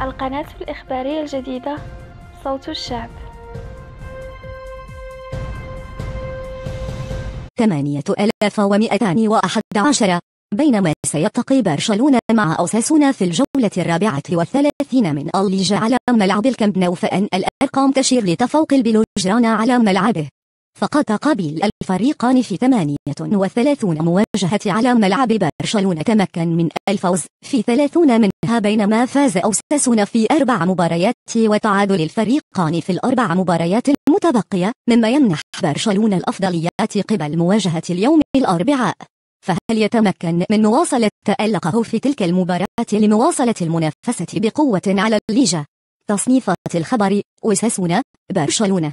القناة الإخبارية الجديدة صوت الشعب ثمانية ألاف ومئتان وأحد عشر بينما سيلتقي برشلونة مع أوساسونا في الجولة الرابعة والثلاثين من الليجا على ملعب الكامب نو فأن الأرقام تشير لتفوق البلوجران على ملعبه فقد قبل فريقان في 38 مواجهة على ملعب برشلونة تمكن من الفوز في 30 منها بينما فاز أوساسونا في أربع مباريات وتعادل الفريقان في الأربع مباريات المتبقية مما يمنح برشلونة الأفضليات قبل مواجهة اليوم الأربعاء فهل يتمكن من مواصلة تألقه في تلك المباراة لمواصلة المنافسة بقوة على الليجة؟ تصنيفات الخبر وساسونا برشلونة